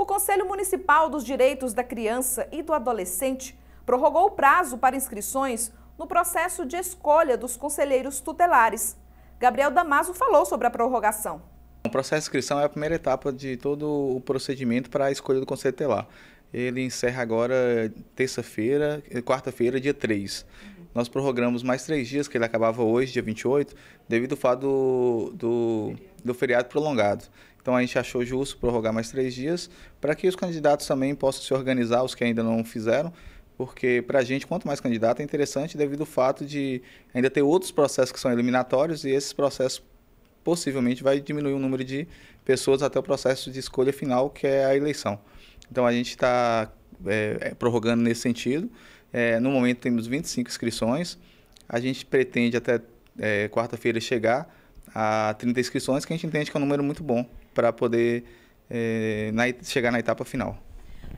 O Conselho Municipal dos Direitos da Criança e do Adolescente prorrogou o prazo para inscrições no processo de escolha dos conselheiros tutelares. Gabriel Damaso falou sobre a prorrogação. O processo de inscrição é a primeira etapa de todo o procedimento para a escolha do conselho tutelar. Ele encerra agora terça-feira, quarta-feira, dia 3. Nós prorrogamos mais três dias, que ele acabava hoje, dia 28, devido ao fato do, do, do feriado prolongado. Então a gente achou justo prorrogar mais três dias para que os candidatos também possam se organizar, os que ainda não fizeram, porque para a gente, quanto mais candidato, é interessante devido ao fato de ainda ter outros processos que são eliminatórios e esses processos possivelmente vai diminuir o número de pessoas até o processo de escolha final, que é a eleição. Então a gente está é, eh, eh, prorrogando nesse sentido. É, no momento temos 25 inscrições. A gente pretende até é, quarta-feira chegar a 30 inscrições, que a gente entende que é um número muito bom para poder é, na, chegar na etapa final.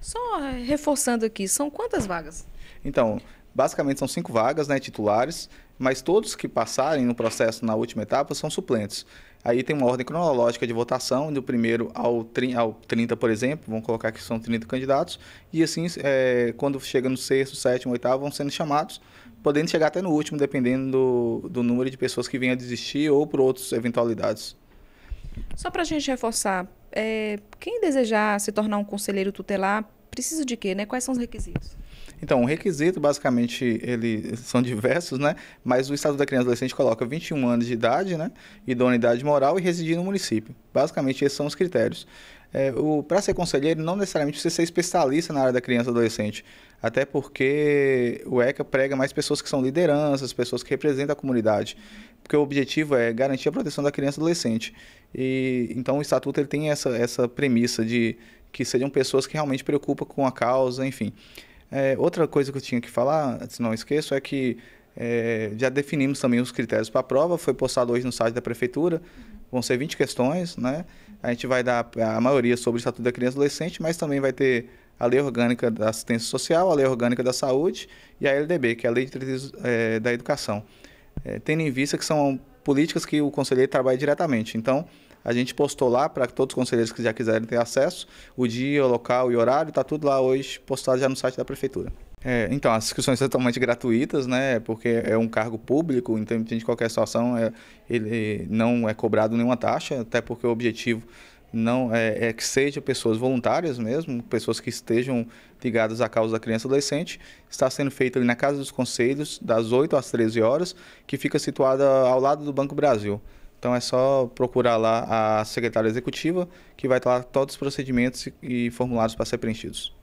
Só reforçando aqui, são quantas vagas? Então, basicamente são cinco vagas né, titulares, mas todos que passarem no processo na última etapa são suplentes. Aí tem uma ordem cronológica de votação, do primeiro ao, 30, por exemplo, vamos colocar que são 30 candidatos, e assim, é, quando chega no sexto, sétimo, oitavo, vão sendo chamados, podendo chegar até no último, dependendo do, do número de pessoas que venham a desistir ou por outras eventualidades. Só para a gente reforçar, é, quem desejar se tornar um conselheiro tutelar preciso de quê, né? Quais são os requisitos? Então, o um requisito, basicamente, ele, são diversos, né? Mas o Estatuto da Criança e Adolescente coloca 21 anos de idade, né? Idoneidade moral e residir no município. Basicamente, esses são os critérios. É, Para ser conselheiro, não necessariamente precisa ser especialista na área da criança e adolescente. Até porque o ECA prega mais pessoas que são lideranças, pessoas que representam a comunidade. Porque o objetivo é garantir a proteção da criança e adolescente. E, então, o Estatuto ele tem essa, essa premissa de que seriam pessoas que realmente preocupam com a causa, enfim. É, outra coisa que eu tinha que falar, se não esqueço, é que é, já definimos também os critérios para a prova, foi postado hoje no site da Prefeitura, vão ser 20 questões, né? A gente vai dar a maioria sobre o Estatuto da Criança e Adolescente, mas também vai ter a Lei Orgânica da Assistência Social, a Lei Orgânica da Saúde e a LDB, que é a Lei de é, da Educação. É, tendo em vista que são políticas que o conselheiro trabalha diretamente. Então, a gente postou lá para todos os conselheiros que já quiserem ter acesso. O dia, o local e o horário, está tudo lá hoje postado já no site da prefeitura. É, então, as inscrições são totalmente gratuitas, né? Porque é um cargo público, então, em qualquer situação, é, ele não é cobrado nenhuma taxa, até porque o objetivo não é, é, que sejam pessoas voluntárias mesmo, pessoas que estejam ligadas à causa da criança e adolescente, está sendo feito ali na Casa dos Conselhos, das 8 às 13 horas, que fica situada ao lado do Banco Brasil. Então é só procurar lá a secretária executiva, que vai estar lá todos os procedimentos e formulários para ser preenchidos.